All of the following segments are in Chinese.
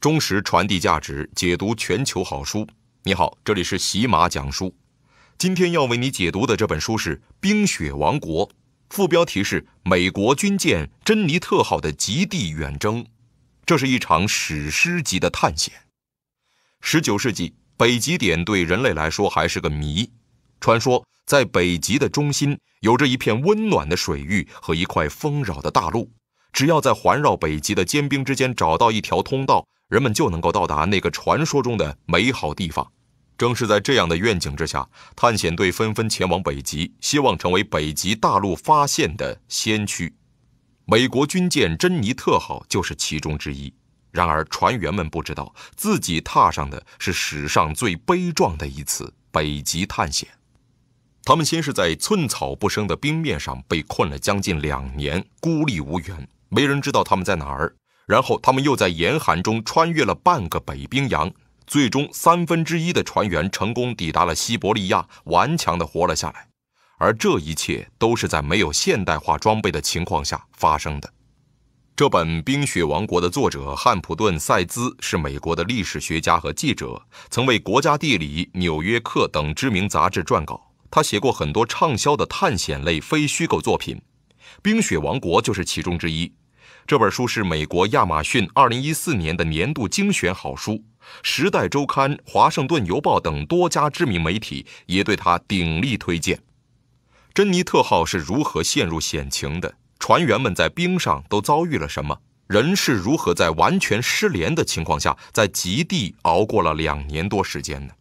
忠实传递价值，解读全球好书。你好，这里是喜马讲书。今天要为你解读的这本书是《冰雪王国》，副标题是《美国军舰珍妮特号的极地远征》。这是一场史诗级的探险。十九世纪，北极点对人类来说还是个谜。传说在北极的中心有着一片温暖的水域和一块丰饶的大陆，只要在环绕北极的坚冰之间找到一条通道。人们就能够到达那个传说中的美好地方。正是在这样的愿景之下，探险队纷纷前往北极，希望成为北极大陆发现的先驱。美国军舰“珍妮特”号就是其中之一。然而，船员们不知道自己踏上的是史上最悲壮的一次北极探险。他们先是在寸草不生的冰面上被困了将近两年，孤立无援，没人知道他们在哪儿。然后他们又在严寒中穿越了半个北冰洋，最终三分之一的船员成功抵达了西伯利亚，顽强地活了下来。而这一切都是在没有现代化装备的情况下发生的。这本《冰雪王国》的作者汉普顿·塞兹是美国的历史学家和记者，曾为《国家地理》《纽约客》等知名杂志撰稿。他写过很多畅销的探险类非虚构作品，《冰雪王国》就是其中之一。这本书是美国亚马逊2014年的年度精选好书，《时代周刊》《华盛顿邮报》等多家知名媒体也对他鼎力推荐。《珍妮特号》是如何陷入险情的？船员们在冰上都遭遇了什么？人是如何在完全失联的情况下，在极地熬过了两年多时间的？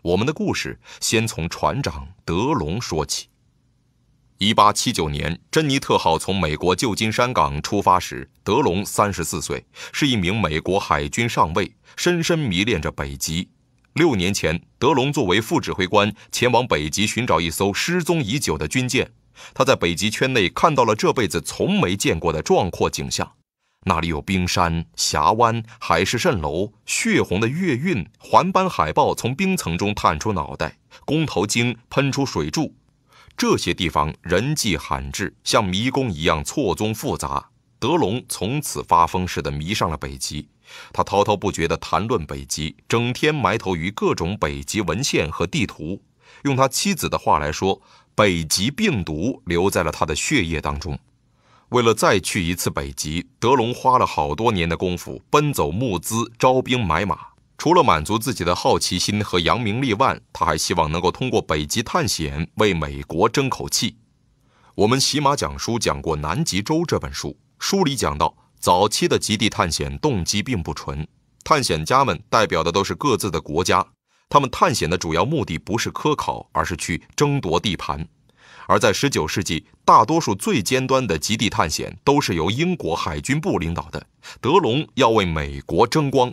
我们的故事先从船长德隆说起。一八七九年，珍妮特号从美国旧金山港出发时，德隆三十四岁，是一名美国海军上尉，深深迷恋着北极。六年前，德隆作为副指挥官前往北极寻找一艘失踪已久的军舰。他在北极圈内看到了这辈子从没见过的壮阔景象：那里有冰山、峡湾、海市蜃楼、血红的月晕，环斑海豹从冰层中探出脑袋，弓头鲸喷出水柱。这些地方人迹罕至，像迷宫一样错综复杂。德隆从此发疯似的迷上了北极，他滔滔不绝地谈论北极，整天埋头于各种北极文献和地图。用他妻子的话来说，北极病毒留在了他的血液当中。为了再去一次北极，德隆花了好多年的功夫，奔走募资，招兵买马。除了满足自己的好奇心和扬名立万，他还希望能够通过北极探险为美国争口气。我们喜马讲书讲过《南极洲》这本书，书里讲到，早期的极地探险动机并不纯，探险家们代表的都是各自的国家，他们探险的主要目的不是科考，而是去争夺地盘。而在19世纪，大多数最尖端的极地探险都是由英国海军部领导的。德隆要为美国争光。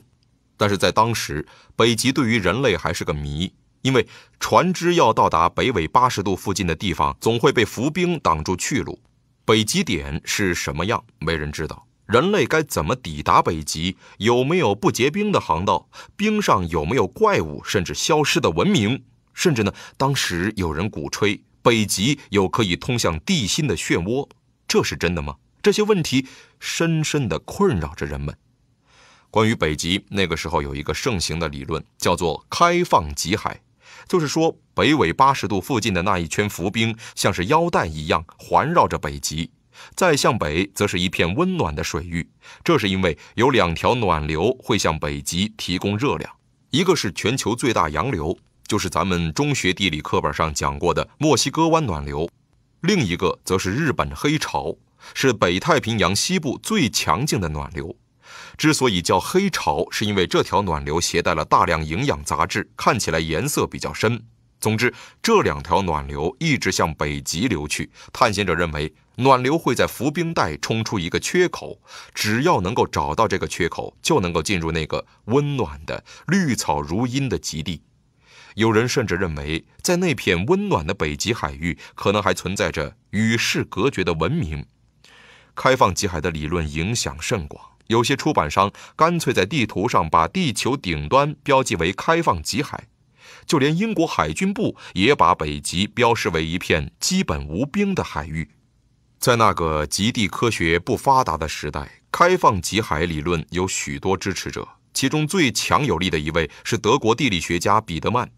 但是在当时，北极对于人类还是个谜，因为船只要到达北纬八十度附近的地方，总会被浮冰挡住去路。北极点是什么样，没人知道。人类该怎么抵达北极？有没有不结冰的航道？冰上有没有怪物？甚至消失的文明？甚至呢，当时有人鼓吹北极有可以通向地心的漩涡，这是真的吗？这些问题深深地困扰着人们。关于北极，那个时候有一个盛行的理论，叫做“开放极海”，就是说北纬八十度附近的那一圈浮冰，像是腰带一样环绕着北极。再向北，则是一片温暖的水域。这是因为有两条暖流会向北极提供热量，一个是全球最大洋流，就是咱们中学地理课本上讲过的墨西哥湾暖流；另一个则是日本黑潮，是北太平洋西部最强劲的暖流。之所以叫黑潮，是因为这条暖流携带了大量营养杂质，看起来颜色比较深。总之，这两条暖流一直向北极流去。探险者认为，暖流会在浮冰带冲出一个缺口，只要能够找到这个缺口，就能够进入那个温暖的绿草如茵的极地。有人甚至认为，在那片温暖的北极海域，可能还存在着与世隔绝的文明。开放极海的理论影响甚广。有些出版商干脆在地图上把地球顶端标记为开放极海，就连英国海军部也把北极标示为一片基本无冰的海域。在那个极地科学不发达的时代，开放极海理论有许多支持者，其中最强有力的一位是德国地理学家彼得曼。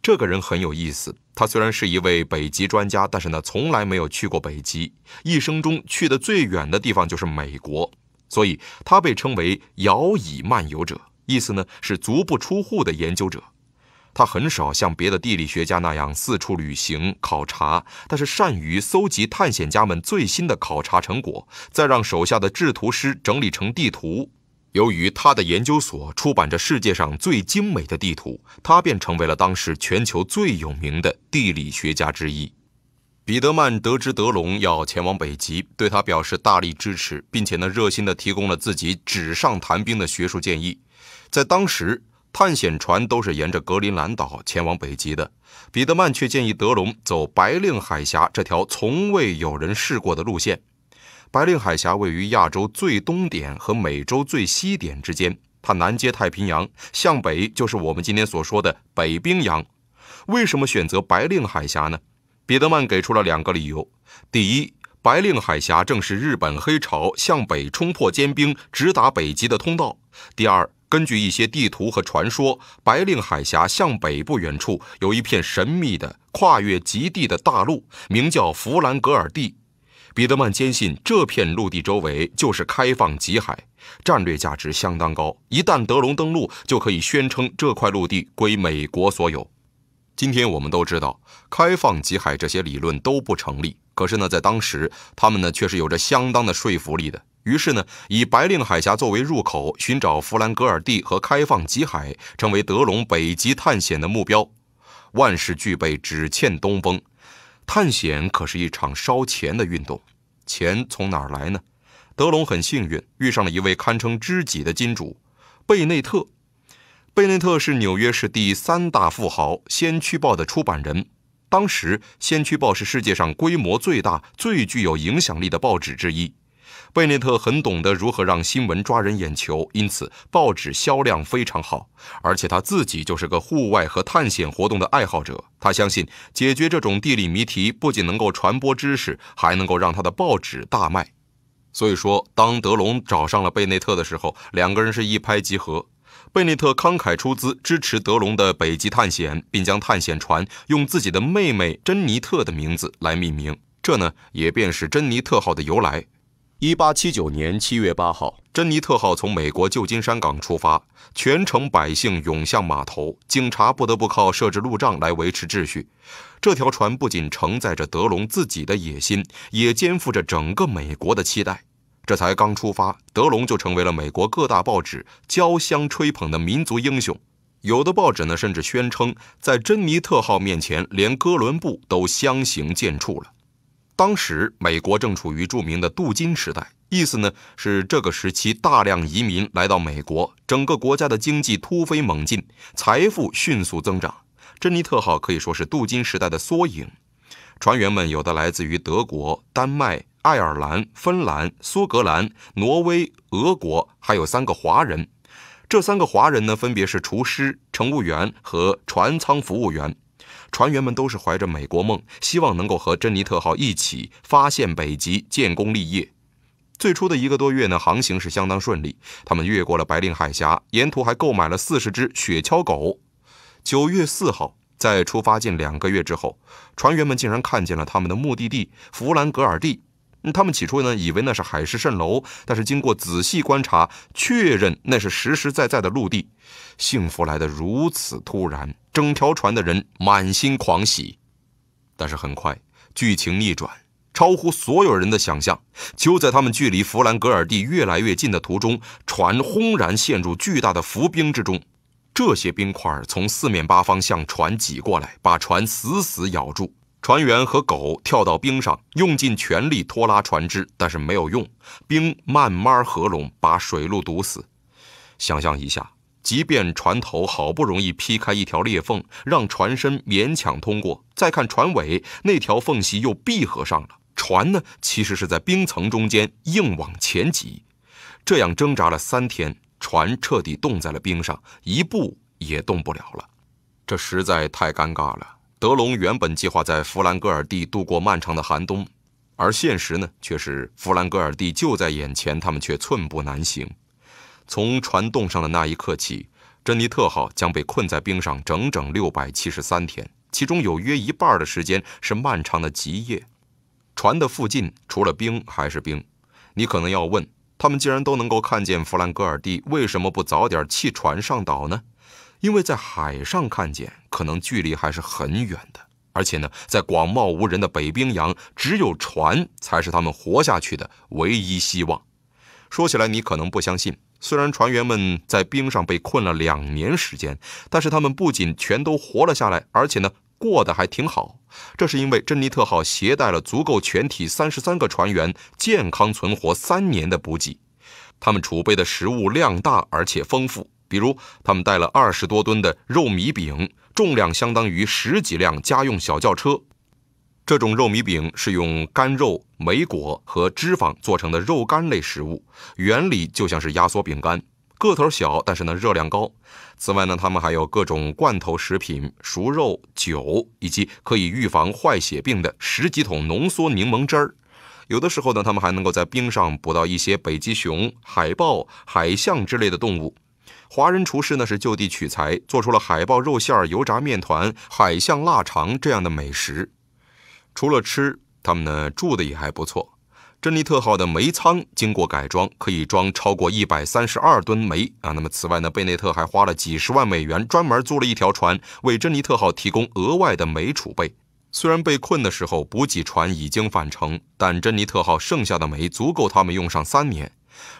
这个人很有意思，他虽然是一位北极专家，但是呢，从来没有去过北极，一生中去的最远的地方就是美国。所以，他被称为“摇椅漫游者”，意思呢是足不出户的研究者。他很少像别的地理学家那样四处旅行考察，但是善于搜集探险家们最新的考察成果，再让手下的制图师整理成地图。由于他的研究所出版着世界上最精美的地图，他便成为了当时全球最有名的地理学家之一。彼得曼得知德龙要前往北极，对他表示大力支持，并且呢热心地提供了自己纸上谈兵的学术建议。在当时，探险船都是沿着格陵兰岛前往北极的，彼得曼却建议德龙走白令海峡这条从未有人试过的路线。白令海峡位于亚洲最东点和美洲最西点之间，它南接太平洋，向北就是我们今天所说的北冰洋。为什么选择白令海峡呢？彼得曼给出了两个理由：第一，白令海峡正是日本黑潮向北冲破坚冰、直达北极的通道；第二，根据一些地图和传说，白令海峡向北不远处有一片神秘的跨越极地的大陆，名叫弗兰格尔地。彼得曼坚信，这片陆地周围就是开放极海，战略价值相当高。一旦德隆登陆，就可以宣称这块陆地归美国所有。今天我们都知道开放极海这些理论都不成立，可是呢，在当时他们呢却是有着相当的说服力的。于是呢，以白令海峡作为入口，寻找弗兰格尔地和开放极海，成为德隆北极探险的目标。万事俱备，只欠东风。探险可是一场烧钱的运动，钱从哪儿来呢？德隆很幸运，遇上了一位堪称知己的金主，贝内特。贝内特是纽约市第三大富豪，《先驱报》的出版人。当时，《先驱报》是世界上规模最大、最具有影响力的报纸之一。贝内特很懂得如何让新闻抓人眼球，因此报纸销量非常好。而且他自己就是个户外和探险活动的爱好者。他相信，解决这种地理谜题不仅能够传播知识，还能够让他的报纸大卖。所以说，当德隆找上了贝内特的时候，两个人是一拍即合。贝内特慷慨出资支持德隆的北极探险，并将探险船用自己的妹妹珍妮特的名字来命名，这呢也便是珍妮特号的由来。一八七九年七月八号，珍妮特号从美国旧金山港出发，全城百姓涌向码头，警察不得不靠设置路障来维持秩序。这条船不仅承载着德隆自己的野心，也肩负着整个美国的期待。这才刚出发，德隆就成为了美国各大报纸交相吹捧的民族英雄。有的报纸呢，甚至宣称，在珍妮特号面前，连哥伦布都相形见绌了。当时，美国正处于著名的镀金时代，意思呢是这个时期大量移民来到美国，整个国家的经济突飞猛进，财富迅速增长。珍妮特号可以说是镀金时代的缩影。船员们有的来自于德国、丹麦。爱尔兰、芬兰、苏格兰、挪威、俄国，还有三个华人。这三个华人呢，分别是厨师、乘务员和船舱服务员。船员们都是怀着美国梦，希望能够和珍妮特号一起发现北极、建功立业。最初的一个多月呢，航行是相当顺利。他们越过了白令海峡，沿途还购买了四十只雪橇狗。九月四号，在出发近两个月之后，船员们竟然看见了他们的目的地——弗兰格尔地。他们起初呢，以为那是海市蜃楼，但是经过仔细观察，确认那是实实在在的陆地。幸福来得如此突然，整条船的人满心狂喜。但是很快，剧情逆转，超乎所有人的想象。就在他们距离弗兰格尔地越来越近的途中，船轰然陷入巨大的浮冰之中。这些冰块从四面八方向船挤过来，把船死死咬住。船员和狗跳到冰上，用尽全力拖拉船只，但是没有用。冰慢慢合拢，把水路堵死。想象一下，即便船头好不容易劈开一条裂缝，让船身勉强通过，再看船尾那条缝隙又闭合上了。船呢，其实是在冰层中间硬往前挤。这样挣扎了三天，船彻底冻在了冰上，一步也动不了了。这实在太尴尬了。德隆原本计划在弗兰格尔地度过漫长的寒冬，而现实呢，却是弗兰格尔地就在眼前，他们却寸步难行。从船冻上的那一刻起，珍妮特号将被困在冰上整整六百七十三天，其中有约一半的时间是漫长的极夜。船的附近除了冰还是冰。你可能要问，他们既然都能够看见弗兰格尔地，为什么不早点弃船上岛呢？因为在海上看见，可能距离还是很远的，而且呢，在广袤无人的北冰洋，只有船才是他们活下去的唯一希望。说起来，你可能不相信，虽然船员们在冰上被困了两年时间，但是他们不仅全都活了下来，而且呢，过得还挺好。这是因为珍妮特号携带了足够全体三十三个船员健康存活三年的补给，他们储备的食物量大而且丰富。比如，他们带了二十多吨的肉米饼，重量相当于十几辆家用小轿车。这种肉米饼是用干肉、梅果和脂肪做成的肉干类食物，原理就像是压缩饼干，个头小，但是呢热量高。此外呢，他们还有各种罐头食品、熟肉、酒，以及可以预防坏血病的十几桶浓缩柠檬汁儿。有的时候呢，他们还能够在冰上捕到一些北极熊、海豹、海象之类的动物。华人厨师呢是就地取材，做出了海豹肉馅儿油炸面团、海象腊肠这样的美食。除了吃，他们呢住的也还不错。珍妮特号的煤舱经过改装，可以装超过一百三十二吨煤啊。那么此外呢，贝内特还花了几十万美元专门租了一条船，为珍妮特号提供额外的煤储备。虽然被困的时候补给船已经返程，但珍妮特号剩下的煤足够他们用上三年。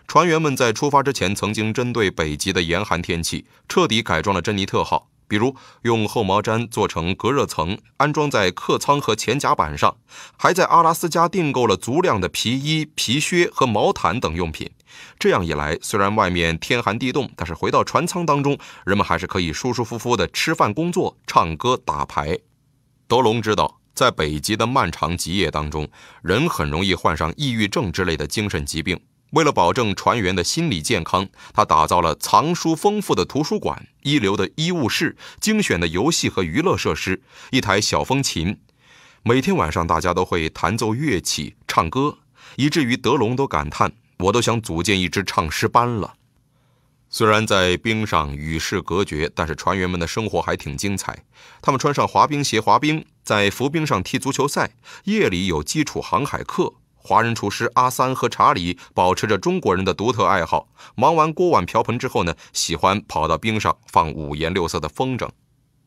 船员们在出发之前，曾经针对北极的严寒天气，彻底改装了“珍妮特”号，比如用厚毛毡做成隔热层，安装在客舱和前甲板上，还在阿拉斯加订购了足量的皮衣、皮靴和毛毯等用品。这样一来，虽然外面天寒地冻，但是回到船舱当中，人们还是可以舒舒服服地吃饭、工作、唱歌、打牌。德龙知道，在北极的漫长极夜当中，人很容易患上抑郁症之类的精神疾病。为了保证船员的心理健康，他打造了藏书丰富的图书馆、一流的医务室、精选的游戏和娱乐设施、一台小风琴。每天晚上，大家都会弹奏乐器、唱歌，以至于德隆都感叹：“我都想组建一支唱诗班了。”虽然在冰上与世隔绝，但是船员们的生活还挺精彩。他们穿上滑冰鞋滑冰，在浮冰上踢足球赛，夜里有基础航海课。华人厨师阿三和查理保持着中国人的独特爱好。忙完锅碗瓢盆之后呢，喜欢跑到冰上放五颜六色的风筝。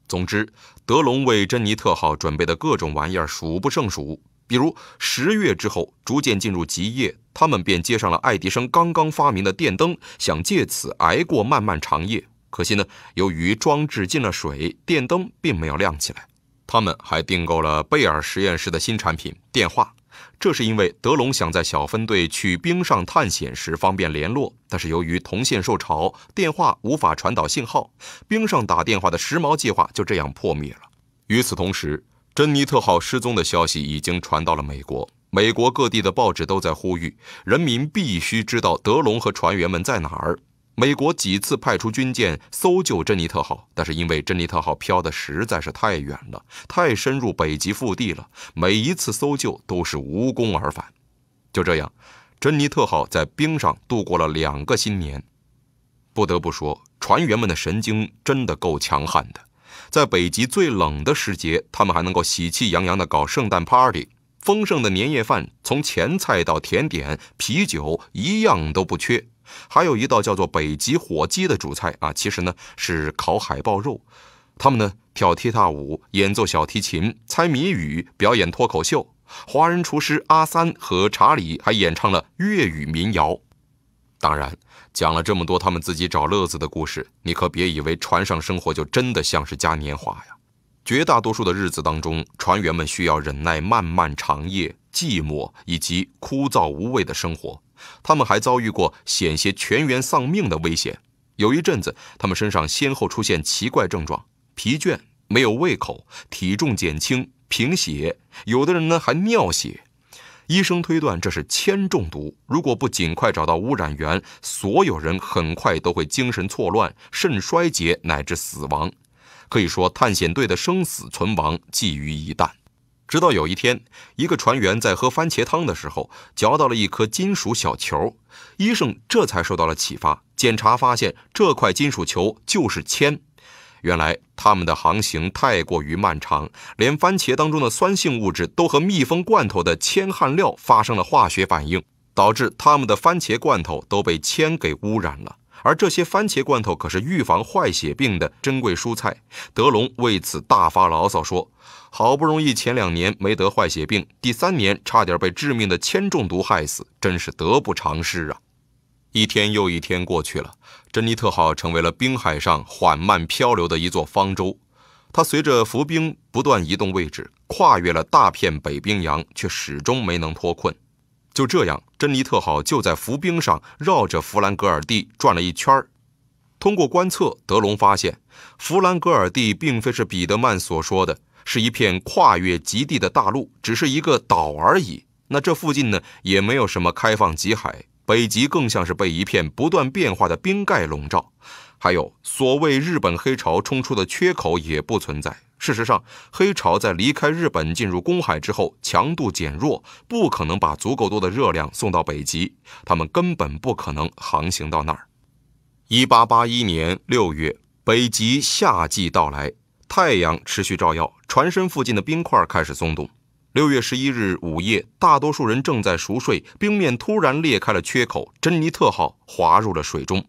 总之，德隆为珍妮特号准备的各种玩意儿数不胜数。比如，十月之后逐渐进入极夜，他们便接上了爱迪生刚刚发明的电灯，想借此挨过漫漫长夜。可惜呢，由于装置进了水，电灯并没有亮起来。他们还订购了贝尔实验室的新产品——电话。这是因为德龙想在小分队去冰上探险时方便联络，但是由于铜线受潮，电话无法传导信号，冰上打电话的时髦计划就这样破灭了。与此同时，珍妮特号失踪的消息已经传到了美国，美国各地的报纸都在呼吁，人民必须知道德龙和船员们在哪儿。美国几次派出军舰搜救“珍妮特”号，但是因为“珍妮特”号飘得实在是太远了，太深入北极腹地了，每一次搜救都是无功而返。就这样，“珍妮特”号在冰上度过了两个新年。不得不说，船员们的神经真的够强悍的。在北极最冷的时节，他们还能够喜气洋洋地搞圣诞 party，丰盛的年夜饭，从前菜到甜点，啤酒一样都不缺。还有一道叫做“北极火鸡”的主菜啊，其实呢是烤海豹肉。他们呢跳踢踏舞、演奏小提琴、猜谜语、表演脱口秀。华人厨师阿三和查理还演唱了粤语民谣。当然，讲了这么多他们自己找乐子的故事，你可别以为船上生活就真的像是嘉年华呀。绝大多数的日子当中，船员们需要忍耐漫漫长夜、寂寞以及枯燥无味的生活。他们还遭遇过险些全员丧命的危险。有一阵子，他们身上先后出现奇怪症状：疲倦、没有胃口、体重减轻、贫血，有的人呢还尿血。医生推断这是铅中毒。如果不尽快找到污染源，所有人很快都会精神错乱、肾衰竭乃至死亡。可以说，探险队的生死存亡寄于一旦。直到有一天，一个船员在喝番茄汤的时候，嚼到了一颗金属小球，医生这才受到了启发。检查发现，这块金属球就是铅。原来，他们的航行太过于漫长，连番茄当中的酸性物质都和密封罐头的铅焊料发生了化学反应，导致他们的番茄罐头都被铅给污染了。而这些番茄罐头可是预防坏血病的珍贵蔬菜。德龙为此大发牢骚，说：“好不容易前两年没得坏血病，第三年差点被致命的铅中毒害死，真是得不偿失啊！”一天又一天过去了，珍妮特号成为了冰海上缓慢漂流的一座方舟。它随着浮冰不断移动位置，跨越了大片北冰洋，却始终没能脱困。就这样，珍妮特号就在浮冰上绕着弗兰格尔地转了一圈通过观测，德隆发现，弗兰格尔地并非是彼得曼所说的是一片跨越极地的大陆，只是一个岛而已。那这附近呢，也没有什么开放极海，北极更像是被一片不断变化的冰盖笼罩。还有所谓日本黑潮冲出的缺口也不存在。事实上，黑潮在离开日本进入公海之后，强度减弱，不可能把足够多的热量送到北极。他们根本不可能航行到那儿。一八八一年六月，北极夏季到来，太阳持续照耀，船身附近的冰块开始松动。六月十一日午夜，大多数人正在熟睡，冰面突然裂开了缺口，珍妮特号滑入了水中。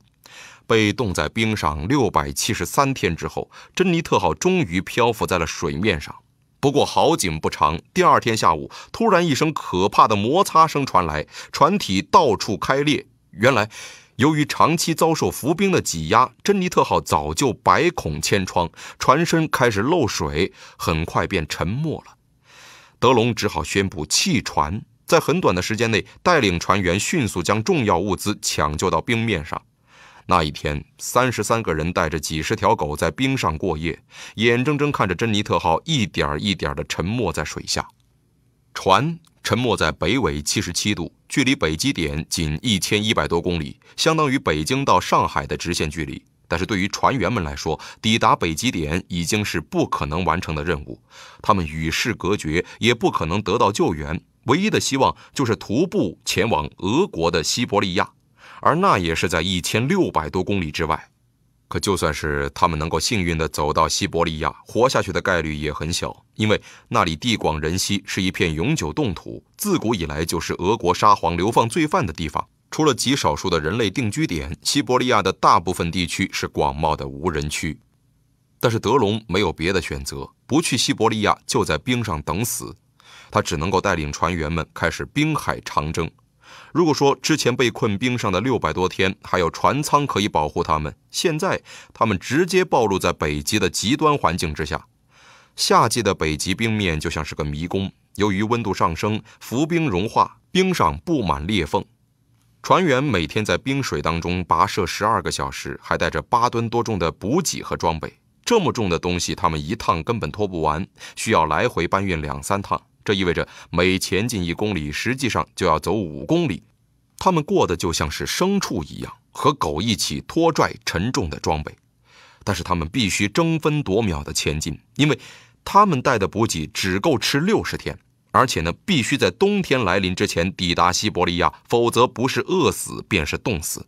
被冻在冰上六百七十三天之后，珍妮特号终于漂浮在了水面上。不过好景不长，第二天下午，突然一声可怕的摩擦声传来，船体到处开裂。原来，由于长期遭受浮冰的挤压，珍妮特号早就百孔千疮，船身开始漏水，很快便沉没了。德龙只好宣布弃船，在很短的时间内，带领船员迅速将重要物资抢救到冰面上。那一天，三十三个人带着几十条狗在冰上过夜，眼睁睁看着“珍妮特”号一点儿一点儿地沉没在水下。船沉没在北纬七十七度，距离北极点仅一千一百多公里，相当于北京到上海的直线距离。但是对于船员们来说，抵达北极点已经是不可能完成的任务。他们与世隔绝，也不可能得到救援。唯一的希望就是徒步前往俄国的西伯利亚。而那也是在一千六百多公里之外，可就算是他们能够幸运地走到西伯利亚，活下去的概率也很小，因为那里地广人稀，是一片永久冻土，自古以来就是俄国沙皇流放罪犯的地方。除了极少数的人类定居点，西伯利亚的大部分地区是广袤的无人区。但是德隆没有别的选择，不去西伯利亚就在冰上等死，他只能够带领船员们开始冰海长征。如果说之前被困冰上的六百多天还有船舱可以保护他们，现在他们直接暴露在北极的极端环境之下。夏季的北极冰面就像是个迷宫，由于温度上升，浮冰融化，冰上布满裂缝。船员每天在冰水当中跋涉十二个小时，还带着八吨多重的补给和装备。这么重的东西，他们一趟根本拖不完，需要来回搬运两三趟。这意味着每前进一公里，实际上就要走五公里。他们过得就像是牲畜一样，和狗一起拖拽沉重的装备，但是他们必须争分夺秒地前进，因为他们带的补给只够吃六十天，而且呢，必须在冬天来临之前抵达西伯利亚，否则不是饿死便是冻死。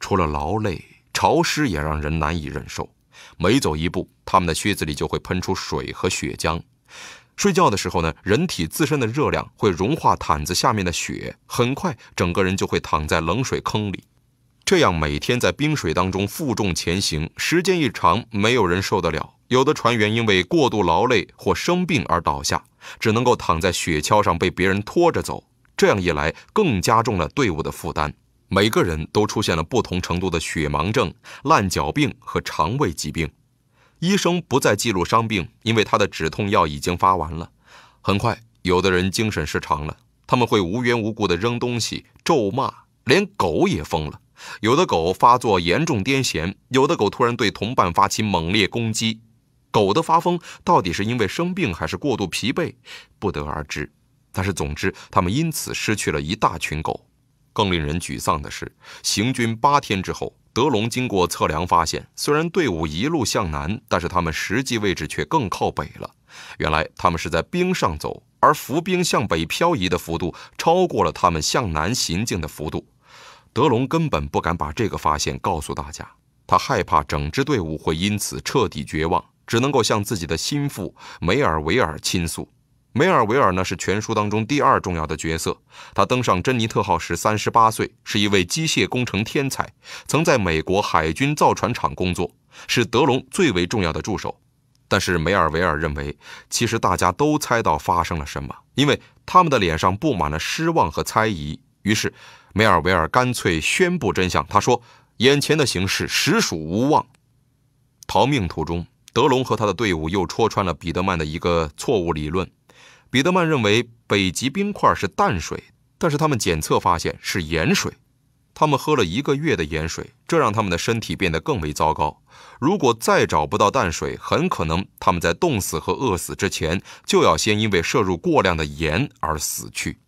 除了劳累、潮湿也让人难以忍受，每走一步，他们的靴子里就会喷出水和血浆。睡觉的时候呢，人体自身的热量会融化毯子下面的雪，很快整个人就会躺在冷水坑里。这样每天在冰水当中负重前行，时间一长，没有人受得了。有的船员因为过度劳累或生病而倒下，只能够躺在雪橇上被别人拖着走。这样一来，更加重了队伍的负担。每个人都出现了不同程度的雪盲症、烂脚病和肠胃疾病。医生不再记录伤病，因为他的止痛药已经发完了。很快，有的人精神失常了，他们会无缘无故地扔东西、咒骂，连狗也疯了。有的狗发作严重癫痫，有的狗突然对同伴发起猛烈攻击。狗的发疯到底是因为生病还是过度疲惫，不得而知。但是，总之，他们因此失去了一大群狗。更令人沮丧的是，行军八天之后。德龙经过测量发现，虽然队伍一路向南，但是他们实际位置却更靠北了。原来他们是在冰上走，而浮冰向北漂移的幅度超过了他们向南行进的幅度。德龙根本不敢把这个发现告诉大家，他害怕整支队伍会因此彻底绝望，只能够向自己的心腹梅尔维尔倾诉。梅尔维尔呢是全书当中第二重要的角色。他登上珍妮特号时三十八岁，是一位机械工程天才，曾在美国海军造船厂工作，是德隆最为重要的助手。但是梅尔维尔认为，其实大家都猜到发生了什么，因为他们的脸上布满了失望和猜疑。于是梅尔维尔干脆宣布真相。他说：“眼前的形势实属无望。”逃命途中，德隆和他的队伍又戳穿了彼得曼的一个错误理论。彼得曼认为北极冰块是淡水，但是他们检测发现是盐水。他们喝了一个月的盐水，这让他们的身体变得更为糟糕。如果再找不到淡水，很可能他们在冻死和饿死之前，就要先因为摄入过量的盐而死去。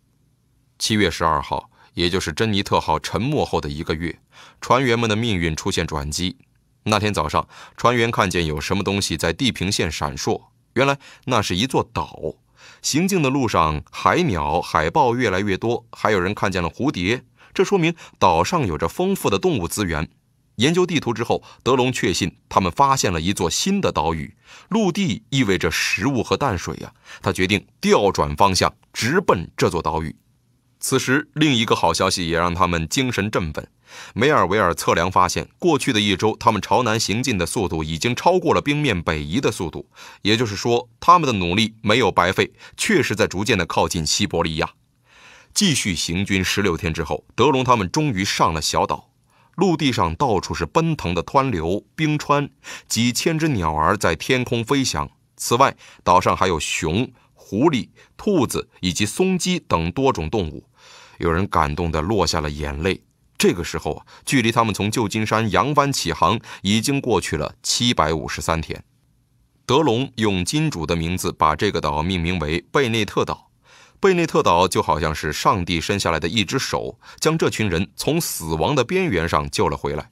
七月十二号，也就是珍妮特号沉没后的一个月，船员们的命运出现转机。那天早上，船员看见有什么东西在地平线闪烁，原来那是一座岛。行进的路上，海鸟、海豹越来越多，还有人看见了蝴蝶。这说明岛上有着丰富的动物资源。研究地图之后，德隆确信他们发现了一座新的岛屿。陆地意味着食物和淡水呀！他决定调转方向，直奔这座岛屿。此时，另一个好消息也让他们精神振奋。梅尔维尔测量发现，过去的一周，他们朝南行进的速度已经超过了冰面北移的速度，也就是说，他们的努力没有白费，确实在逐渐的靠近西伯利亚。继续行军十六天之后，德隆他们终于上了小岛。陆地上到处是奔腾的湍流、冰川，几千只鸟儿在天空飞翔。此外，岛上还有熊、狐狸、兔子以及松鸡等多种动物，有人感动的落下了眼泪。这个时候啊，距离他们从旧金山扬帆起航已经过去了七百五十三天。德隆用金主的名字把这个岛命名为贝内特岛。贝内特岛就好像是上帝伸下来的一只手，将这群人从死亡的边缘上救了回来。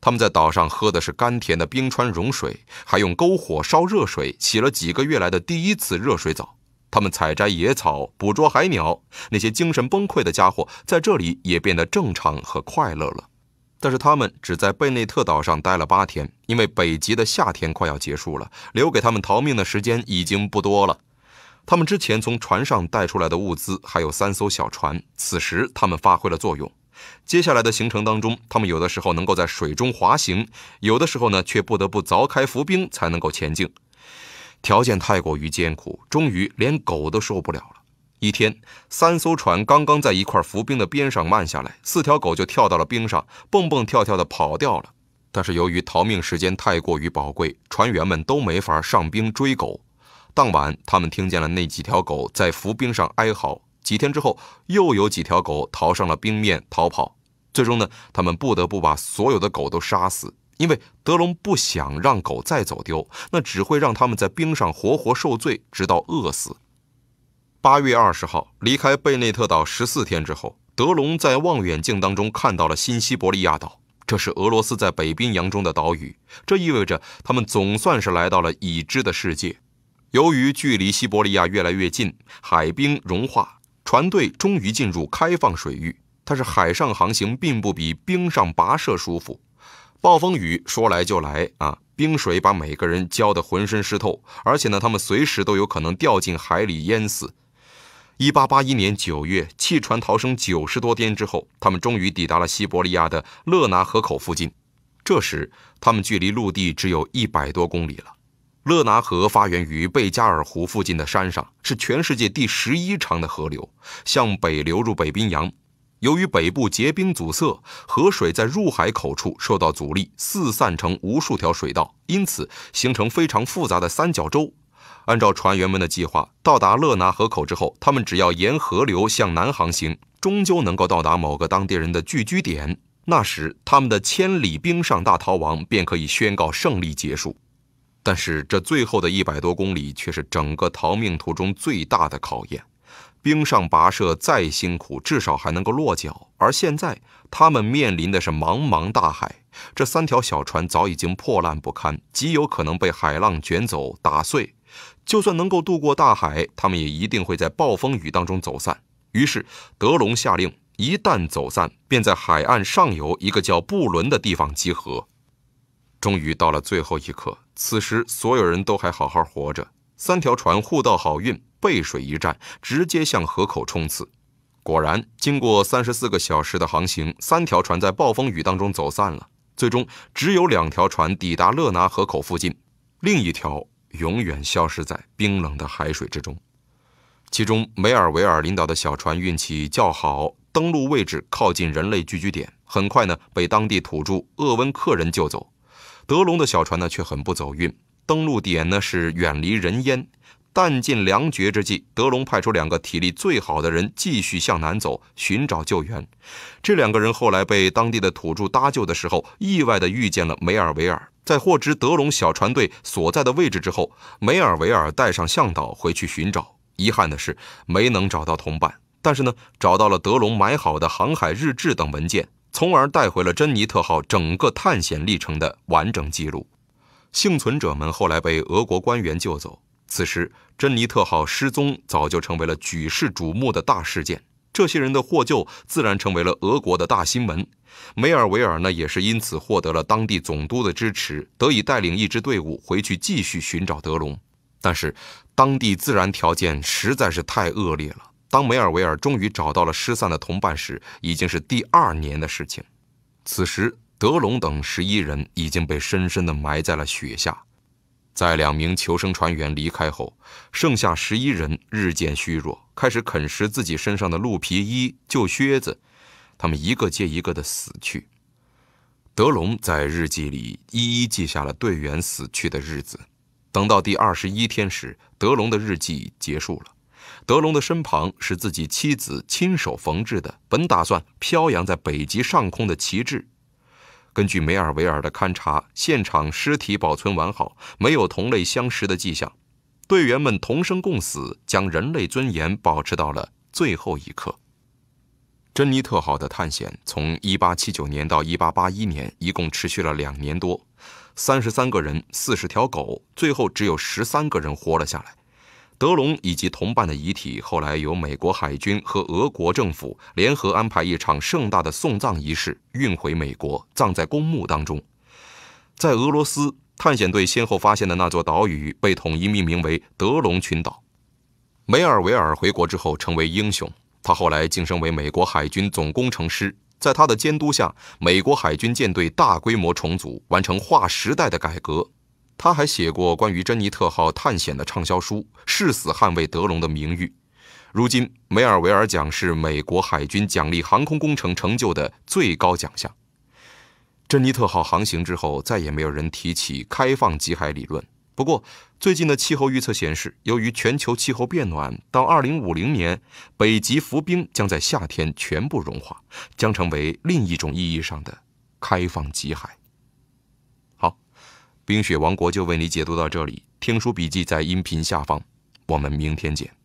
他们在岛上喝的是甘甜的冰川融水，还用篝火烧热水，洗了几个月来的第一次热水澡。他们采摘野草，捕捉海鸟。那些精神崩溃的家伙在这里也变得正常和快乐了。但是他们只在贝内特岛上待了八天，因为北极的夏天快要结束了，留给他们逃命的时间已经不多了。他们之前从船上带出来的物资还有三艘小船，此时他们发挥了作用。接下来的行程当中，他们有的时候能够在水中滑行，有的时候呢却不得不凿开浮冰才能够前进。条件太过于艰苦，终于连狗都受不了了。一天，三艘船刚刚在一块浮冰的边上慢下来，四条狗就跳到了冰上，蹦蹦跳跳的跑掉了。但是由于逃命时间太过于宝贵，船员们都没法上冰追狗。当晚，他们听见了那几条狗在浮冰上哀嚎。几天之后，又有几条狗逃上了冰面逃跑。最终呢，他们不得不把所有的狗都杀死。因为德龙不想让狗再走丢，那只会让他们在冰上活活受罪，直到饿死。八月二十号，离开贝内特岛十四天之后，德龙在望远镜当中看到了新西伯利亚岛，这是俄罗斯在北冰洋中的岛屿。这意味着他们总算是来到了已知的世界。由于距离西伯利亚越来越近，海冰融化，船队终于进入开放水域。但是海上航行并不比冰上跋涉舒服。暴风雨说来就来啊！冰水把每个人浇得浑身湿透，而且呢，他们随时都有可能掉进海里淹死。1881年9月，弃船逃生九十多天之后，他们终于抵达了西伯利亚的勒拿河口附近。这时，他们距离陆地只有一百多公里了。勒拿河发源于贝加尔湖附近的山上，是全世界第十一长的河流，向北流入北冰洋。由于北部结冰阻塞，河水在入海口处受到阻力，四散成无数条水道，因此形成非常复杂的三角洲。按照船员们的计划，到达勒拿河口之后，他们只要沿河流向南航行，终究能够到达某个当地人的聚居点。那时，他们的千里冰上大逃亡便可以宣告胜利结束。但是，这最后的一百多公里却是整个逃命途中最大的考验。冰上跋涉再辛苦，至少还能够落脚。而现在，他们面临的是茫茫大海。这三条小船早已经破烂不堪，极有可能被海浪卷走打碎。就算能够渡过大海，他们也一定会在暴风雨当中走散。于是，德隆下令，一旦走散，便在海岸上游一个叫布伦的地方集合。终于到了最后一刻，此时所有人都还好好活着。三条船互道好运。背水一战，直接向河口冲刺。果然，经过三十四个小时的航行，三条船在暴风雨当中走散了。最终，只有两条船抵达勒拿河口附近，另一条永远消失在冰冷的海水之中。其中，梅尔维尔领导的小船运气较好，登陆位置靠近人类聚居点，很快呢被当地土著鄂温克人救走。德隆的小船呢却很不走运，登陆点呢是远离人烟。弹尽粮绝之际，德隆派出两个体力最好的人继续向南走，寻找救援。这两个人后来被当地的土著搭救的时候，意外的遇见了梅尔维尔。在获知德隆小船队所在的位置之后，梅尔维尔带上向导回去寻找。遗憾的是，没能找到同伴，但是呢，找到了德隆买好的航海日志等文件，从而带回了“珍妮特”号整个探险历程的完整记录。幸存者们后来被俄国官员救走。此时，珍妮特号失踪早就成为了举世瞩目的大事件。这些人的获救自然成为了俄国的大新闻。梅尔维尔呢，也是因此获得了当地总督的支持，得以带领一支队伍回去继续寻找德隆。但是，当地自然条件实在是太恶劣了。当梅尔维尔终于找到了失散的同伴时，已经是第二年的事情。此时，德隆等十一人已经被深深的埋在了雪下。在两名求生船员离开后，剩下十一人日渐虚弱，开始啃食自己身上的鹿皮衣、旧靴子，他们一个接一个的死去。德龙在日记里一一记下了队员死去的日子。等到第二十一天时，德龙的日记结束了。德龙的身旁是自己妻子亲手缝制的，本打算飘扬在北极上空的旗帜。根据梅尔维尔的勘察，现场尸体保存完好，没有同类相食的迹象。队员们同生共死，将人类尊严保持到了最后一刻。珍妮特号的探险从1879年到1881年，一共持续了两年多，三十三个人、四十条狗，最后只有十三个人活了下来。德龙以及同伴的遗体，后来由美国海军和俄国政府联合安排一场盛大的送葬仪式，运回美国，葬在公墓当中。在俄罗斯探险队先后发现的那座岛屿，被统一命名为德龙群岛。梅尔维尔回国之后成为英雄，他后来晋升为美国海军总工程师，在他的监督下，美国海军舰队大规模重组，完成划时代的改革。他还写过关于“珍妮特号”探险的畅销书《誓死捍卫德隆的名誉》。如今，梅尔维尔奖是美国海军奖励航空工程成就的最高奖项。珍妮特号航行之后，再也没有人提起开放极海理论。不过，最近的气候预测显示，由于全球气候变暖，到2050年，北极浮冰将在夏天全部融化，将成为另一种意义上的开放极海。《冰雪王国》就为你解读到这里，听书笔记在音频下方，我们明天见。